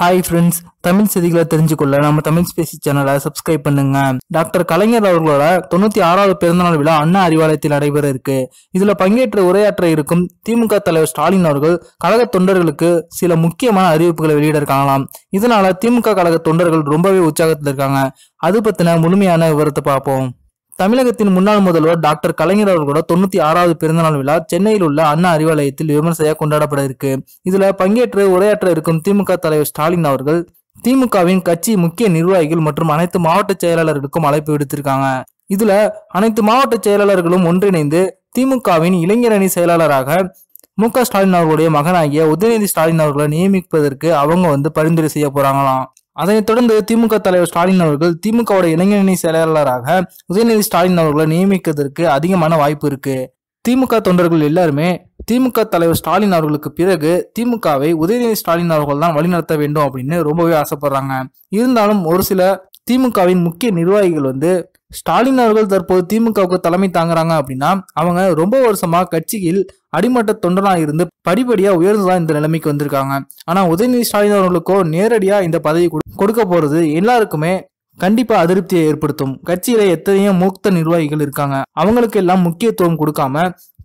hi friends Tamil செய்திகளை தெரிஞ்சுக்கொள்ள நம்ம தமிழ் ஸ்பேசி சேனலை சப்ஸ்கிரைப் பண்ணுங்க டாக்டர் கலைஞர் அவர்களோட தொண்ணூத்தி ஆறாவது பிறந்தநாள் விழா அண்ணா அறிவாலயத்தில் நடைபெற இருக்கு இதுல பங்கேற்று உரையாற்ற இருக்கும் திமுக தலைவர் ஸ்டாலின் அவர்கள் கழக தொண்டர்களுக்கு சில முக்கியமான அறிவிப்புகளை வெளியிட காணலாம் இதனால திமுக கழக தொண்டர்கள் ரொம்பவே உற்சாகத்தில் இருக்காங்க அது பத்தின முழுமையான விவரத்தை பார்ப்போம் தமிழகத்தின் முன்னாள் முதல்வர் டாக்டர் கலைஞர் அவர்களோட தொண்ணூத்தி ஆறாவது பிறந்தநாள் விழா சென்னையில் உள்ள அண்ணா அறிவாலயத்தில் விமர்சையாக கொண்டாடப்பட இருக்கு இதுல பங்கேற்று உரையாற்ற இருக்கும் திமுக தலைவர் ஸ்டாலின் அவர்கள் திமுகவின் கட்சி முக்கிய நிர்வாகிகள் மற்றும் அனைத்து மாவட்ட செயலாளர்களுக்கும் அழைப்பு விடுத்திருக்காங்க இதுல அனைத்து மாவட்ட செயலாளர்களும் ஒன்றிணைந்து திமுகவின் இளைஞரணி செயலாளராக மு க ஸ்டாலின் அவர்களுடைய மகனாகிய உதயநிதி ஸ்டாலின் அவர்களை நியமிப்பதற்கு அவங்க வந்து பரிந்துரை செய்ய போறாங்களாம் அதனைத் தொடர்ந்து திமுக தலைவர் ஸ்டாலின் அவர்கள் திமுகவோட இளைஞரணி செயலாளராக உதயநிதி ஸ்டாலின் அவர்களை நியமிக்கிறதுக்கு அதிகமான வாய்ப்பு இருக்கு திமுக தொண்டர்கள் எல்லாருமே திமுக தலைவர் ஸ்டாலின் அவர்களுக்கு பிறகு திமுகவை உதயநிதி ஸ்டாலின் அவர்கள் தான் வழிநடத்த வேண்டும் அப்படின்னு ரொம்பவே ஆசைப்படுறாங்க இருந்தாலும் ஒரு சில திமுகவின் முக்கிய நிர்வாகிகள் வந்து ஸ்டாலின் அவர்கள் தற்போது திமுகவுக்கு தலைமை தாங்குறாங்க அப்படின்னா அவங்க ரொம்ப வருஷமா கட்சியில் அடிமட்ட தொண்டனா இருந்து படிப்படியா உயர்ந்துதான் இந்த நிலைமைக்கு வந்திருக்காங்க ஆனா உதயநிதி ஸ்டாலின் அவர்களுக்கோ நேரடியா இந்த பதவி கொடுக்க போறது எல்லாருக்குமே கண்டிப்பா அதிருப்தியை ஏற்படுத்தும் கட்சியில எத்தனையோ மூத்த நிர்வாகிகள் இருக்காங்க அவங்களுக்கு எல்லாம் முக்கியத்துவம் கொடுக்காம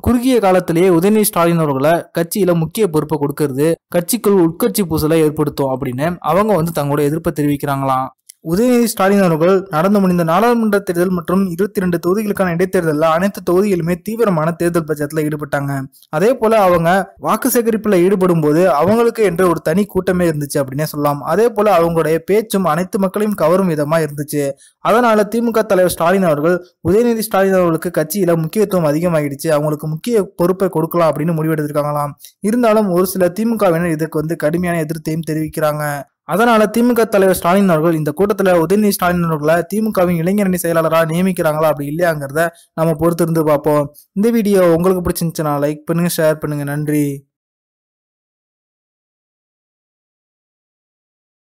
குறுகிய காலத்திலேயே உதயநிதி ஸ்டாலின் அவர்களை கட்சியில முக்கிய பொறுப்பை கொடுக்கறது கட்சிக்குள் உட்கட்சி பூசலை ஏற்படுத்தும் அப்படின்னு அவங்க வந்து தங்களோட எதிர்ப்பை தெரிவிக்கிறாங்களாம் உதயநிதி ஸ்டாலின் அவர்கள் நடந்து முடிந்த நாடாளுமன்ற தேர்தல் மற்றும் இருபத்தி ரெண்டு தொகுதிகளுக்கான இடைத்தேர்தலில் அனைத்து தொகுதிகளுமே தீவிரமான தேர்தல் பட்சத்தில் ஈடுபட்டாங்க அதே போல அவங்க வாக்கு சேகரிப்பில் ஈடுபடும் போது அவங்களுக்கு என்று ஒரு தனி கூட்டமே இருந்துச்சு அப்படின்னே சொல்லலாம் அதே போல அவங்களுடைய பேச்சும் அனைத்து மக்களையும் கவரும் விதமா இருந்துச்சு அதனால திமுக தலைவர் ஸ்டாலின் அவர்கள் உதயநிதி ஸ்டாலின் அவர்களுக்கு கட்சியில முக்கியத்துவம் அதிகமாகிடுச்சு அவங்களுக்கு முக்கிய பொறுப்பை கொடுக்கலாம் அப்படின்னு முடிவெடுத்திருக்காங்களாம் இருந்தாலும் ஒரு சில திமுகவினர் இதுக்கு வந்து கடுமையான எதிர்த்தையும் தெரிவிக்கிறாங்க அதனால திமுக தலைவர் ஸ்டாலின் அவர்கள் இந்த கூட்டத்தில் உதயநிதி ஸ்டாலின் அவர்களை திமுகவின் இளைஞரணி செயலாளராக நியமிக்கிறாங்களா அப்படி இல்லையாங்கிறத நம்ம பொறுத்திருந்து பார்ப்போம் இந்த வீடியோ உங்களுக்கு பிடிச்சிருந்துச்சுன்னா லைக் பண்ணுங்க ஷேர் பண்ணுங்க நன்றி